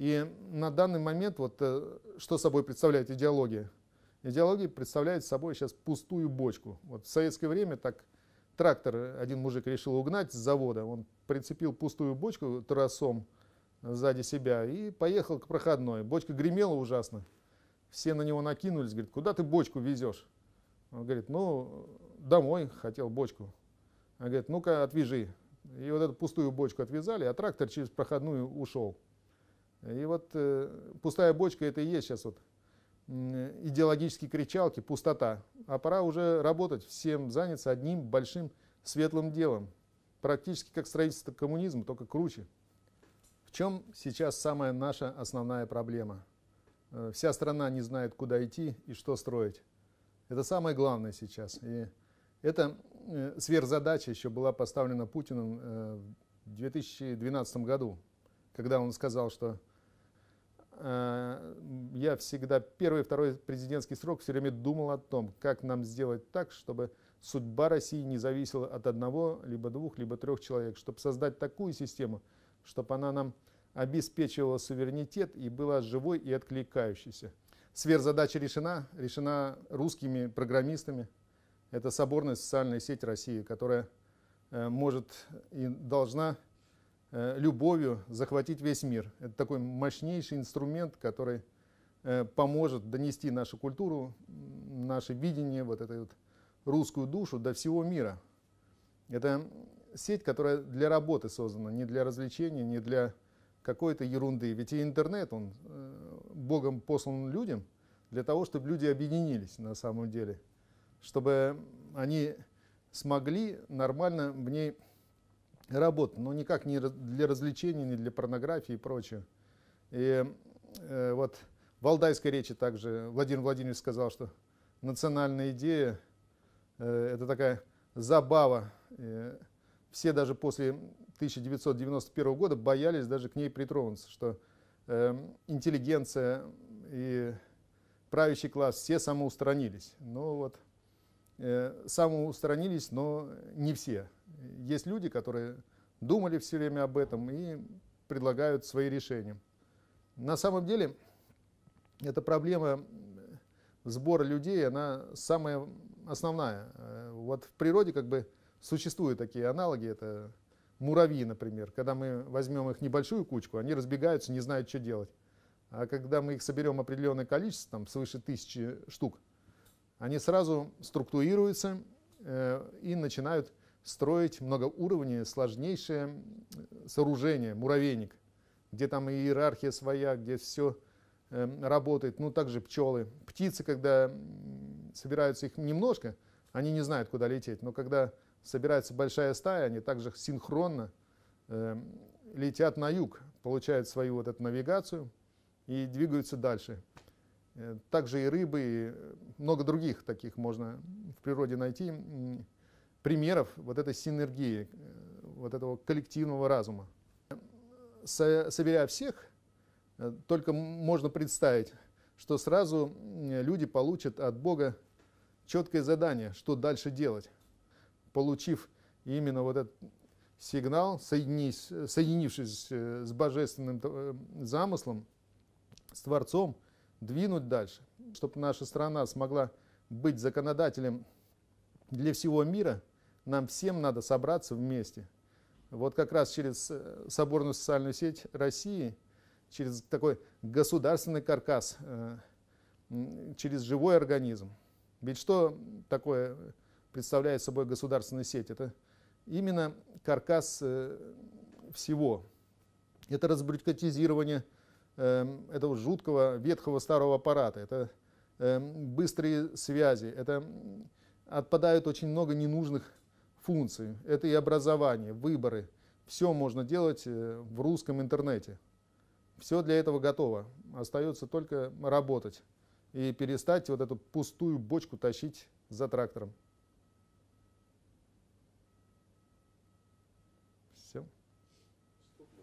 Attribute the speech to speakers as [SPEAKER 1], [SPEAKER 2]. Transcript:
[SPEAKER 1] И на данный момент, вот, э, что собой представляет идеология? Идеология представляет собой сейчас пустую бочку. Вот в советское время так трактор один мужик решил угнать с завода, он прицепил пустую бочку тросом сзади себя и поехал к проходной. Бочка гремела ужасно. Все на него накинулись, говорит, куда ты бочку везешь? Он говорит, ну, домой хотел бочку. Он говорит, ну-ка, отвяжи. И вот эту пустую бочку отвязали, а трактор через проходную ушел. И вот э, пустая бочка это и есть сейчас вот э, идеологические кричалки, пустота. А пора уже работать, всем заняться одним большим светлым делом. Практически как строительство коммунизма, только круче. В чем сейчас самая наша основная проблема? Э, вся страна не знает, куда идти и что строить. Это самое главное сейчас. И эта э, сверхзадача еще была поставлена Путиным э, в 2012 году, когда он сказал, что Э, я всегда первый и второй президентский срок все время думал о том, как нам сделать так, чтобы судьба России не зависела от одного, либо двух, либо трех человек, чтобы создать такую систему, чтобы она нам обеспечивала суверенитет и была живой и откликающейся. Сверхзадача решена, решена русскими программистами. Это соборная социальная сеть России, которая э, может и должна Э, любовью захватить весь мир. Это такой мощнейший инструмент, который э, поможет донести нашу культуру, наше видение, вот эту вот русскую душу до всего мира. Это сеть, которая для работы создана, не для развлечения, не для какой-то ерунды. Ведь и интернет, он э, Богом послан людям для того, чтобы люди объединились на самом деле, чтобы они смогли нормально в ней работа, но никак не для развлечений, не для порнографии и прочее. И э, вот в Алдайской речи также Владимир Владимирович сказал, что национальная идея э, – это такая забава. Э, все даже после 1991 года боялись даже к ней притронуться, что э, интеллигенция и правящий класс все самоустранились. Но ну вот Э, самоустранились, но не все. Есть люди, которые думали все время об этом и предлагают свои решения. На самом деле, эта проблема э, сбора людей, она самая основная. Э, вот в природе как бы существуют такие аналоги, это муравьи, например. Когда мы возьмем их небольшую кучку, они разбегаются, не знают, что делать. А когда мы их соберем определенное количество, там свыше тысячи штук, они сразу структурируются э, и начинают строить многоуровневые, сложнейшие э, сооружения, муравейник, где там и иерархия своя, где все эм, работает, ну также пчелы. Птицы, когда собираются их немножко, они не знают, куда лететь, но когда собирается большая стая, они также синхронно эм, летят на юг, получают свою вот эту навигацию и двигаются дальше. Э, также и рыбы, и э, много других таких можно в природе найти примеров вот этой синергии, э, вот этого коллективного разума. собирая всех, только можно представить, что сразу люди получат от Бога четкое задание, что дальше делать. Получив именно вот этот сигнал, соединившись с божественным замыслом, с Творцом – двинуть дальше, чтобы наша страна смогла быть законодателем для всего мира, нам всем надо собраться вместе. Вот как раз через э, соборную социальную сеть России, через такой государственный каркас, э, через живой организм. Ведь что такое представляет собой государственная сеть? Это именно каркас э, всего. Это разбюрократизирование Эм, этого жуткого ветхого старого аппарата, это эм, быстрые связи, это отпадают очень много ненужных функций, это и образование, выборы, все можно делать э, в русском интернете. Все для этого готово, остается только работать и перестать вот эту пустую бочку тащить за трактором.